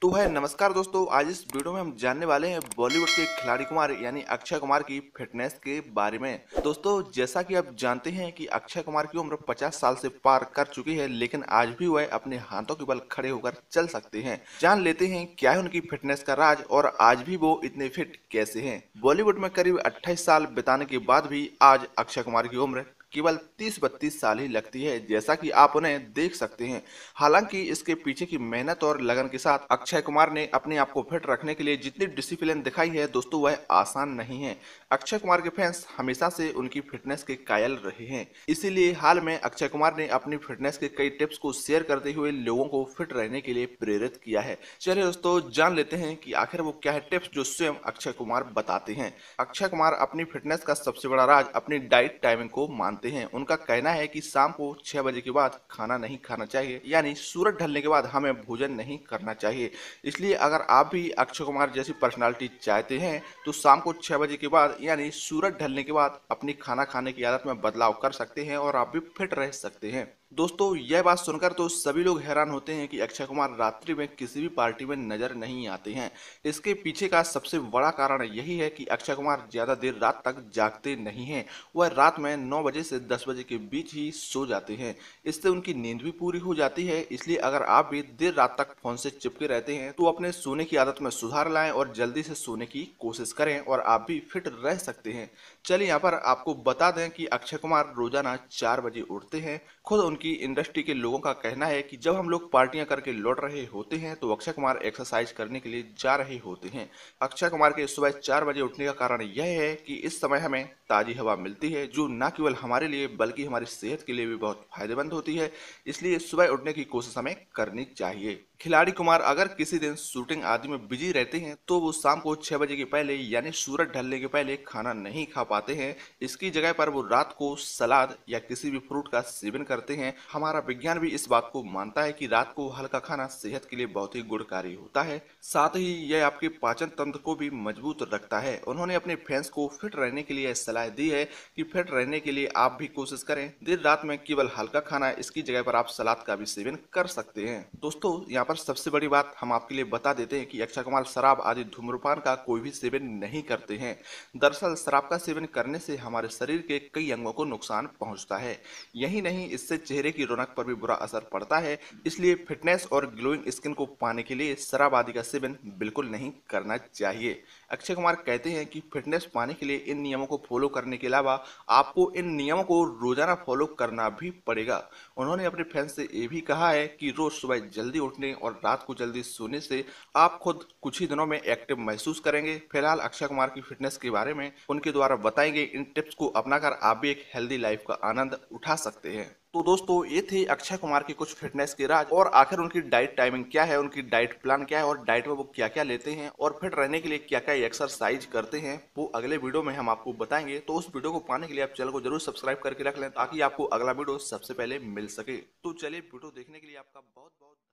तो है नमस्कार दोस्तों आज इस वीडियो में हम जानने वाले हैं बॉलीवुड के खिलाड़ी कुमार यानी अक्षय कुमार की फिटनेस के बारे में दोस्तों जैसा कि आप जानते हैं कि अक्षय कुमार की उम्र 50 साल से पार कर चुकी है लेकिन आज भी वह अपने हाथों के बल खड़े होकर चल सकते हैं जान लेते हैं क्या है उनकी फिटनेस का राज और आज भी वो इतने फिट कैसे है बॉलीवुड में करीब अट्ठाईस साल बिताने के बाद भी आज अक्षय कुमार की उम्र केवल 30-32 साल ही लगती है जैसा कि आप उन्हें देख सकते हैं हालांकि इसके पीछे की मेहनत और लगन के साथ अक्षय कुमार ने अपने आप को फिट रखने के लिए जितनी डिसिप्लिन दिखाई है दोस्तों वह आसान नहीं है अक्षय कुमार के फैंस हमेशा से उनकी फिटनेस के कायल रहे हैं इसीलिए हाल में अक्षय कुमार ने अपनी फिटनेस के कई टिप्स को शेयर करते हुए लोगों को फिट रहने के लिए प्रेरित किया है चलिए दोस्तों जान लेते हैं कि आखिर वो क्या है टिप्स जो स्वयं अक्षय कुमार बताते हैं अक्षय कुमार अपनी फिटनेस का सबसे बड़ा राज अपनी डाइट टाइमिंग को मानते करते हैं उनका कहना है कि शाम को छह बजे के बाद खाना नहीं खाना चाहिए यानी सूरज ढलने के बाद हमें भोजन नहीं करना चाहिए इसलिए अगर आप भी अक्षय कुमार जैसी पर्सनालिटी चाहते हैं तो शाम को छह बजे के बाद यानी सूरज ढलने के बाद अपनी खाना खाने की आदत में बदलाव कर सकते हैं और आप भी फिट रह सकते हैं दोस्तों यह बात सुनकर तो सभी लोग हैरान होते हैं कि अक्षय कुमार रात्रि में किसी भी पार्टी में नजर नहीं आते हैं इसके पीछे का सबसे बड़ा कारण यही है कि अक्षय कुमार ज़्यादा देर रात तक जागते नहीं हैं वह रात में नौ बजे से दस बजे के बीच ही सो जाते हैं इससे उनकी नींद भी पूरी हो जाती है इसलिए अगर आप भी देर रात तक फोन से चिपके रहते हैं तो अपने सोने की आदत में सुधार लाए और जल्दी से सोने की कोशिश करें और आप भी फिट रह सकते हैं चलिए यहाँ पर आपको बता दें कि अक्षय कुमार रोजाना चार बजे उठते हैं खुद उनकी इंडस्ट्री के लोगों का कहना है कि जब हम लोग पार्टियां करके लौट रहे होते हैं तो अक्षय कुमार एक्सरसाइज करने के लिए जा रहे होते हैं अक्षय कुमार के सुबह चार बजे उठने का कारण यह है कि इस समय हमें ताज़ी हवा मिलती है जो न केवल हमारे लिए बल्कि हमारी सेहत के लिए भी बहुत फायदेमंद होती है इसलिए सुबह उठने की कोशिश हमें करनी चाहिए खिलाड़ी कुमार अगर किसी दिन शूटिंग आदि में बिजी रहते हैं तो वो शाम को छह बजे के पहले यानी सूरज ढलने के पहले खाना नहीं खा पाते हैं इसकी जगह पर वो रात को सलाद या किसी भी फ्रूट का सेवन करते हैं हैं हमारा विज्ञान भी इस बात को मानता है कि रात को हल्का खाना सेहत के लिए बहुत ही गुणकारी होता है साथ ही यह आपके पाचन तंत्र को भी मजबूत रखता है उन्होंने अपने फैंस को फिट रहने के लिए सलाह दी है कि फिट रहने के लिए आप भी कोशिश करें देर रात में केवल हल्का खाना इसकी जगह पर आप सलाद का भी सेवन कर सकते हैं दोस्तों यहाँ पर सबसे बड़ी बात हम आपके लिए बता देते हैं कि अक्षय कुमार शराब आदि धूम्रपान का कोई भी सेवन नहीं करते हैं दरअसल शराब का सेवन करने से हमारे शरीर के कई अंगों को नुकसान पहुंचता है यही नहीं इससे चेहरे की रौनक पर भी बुरा असर पड़ता है इसलिए फिटनेस और ग्लोइंग स्किन को पाने के लिए शराब आदि का सेवन बिल्कुल नहीं करना चाहिए अक्षय कुमार कहते हैं कि फिटनेस पाने के लिए इन नियमों को फॉलो करने के अलावा आपको इन नियमों को रोजाना फॉलो करना भी पड़ेगा उन्होंने अपने फैंस से ये भी कहा है कि रोज सुबह जल्दी उठने और रात को जल्दी सोने से आप खुद कुछ ही दिनों में एक्टिव महसूस करेंगे फिलहाल अक्षय कुमार की फिटनेस के बारे में उनके द्वारा बताएंगे इन टिप्स को अपनाकर आप भी एक हेल्दी लाइफ का आनंद उठा सकते हैं तो दोस्तों ये थे अक्षय कुमार के कुछ फिटनेस के राज और आखिर उनकी डाइट टाइमिंग क्या है उनकी डाइट प्लान क्या है और डाइट में वो क्या क्या लेते हैं और फिट रहने के लिए क्या क्या एक्सरसाइज करते हैं वो अगले वीडियो में हम आपको बताएंगे तो उस वीडियो को पाने के लिए आप चैनल को जरूर सब्सक्राइब करके रख लें ताकि आपको अगला वीडियो सबसे पहले मिल सके तो चलिए वीडियो देखने के लिए आपका बहुत बहुत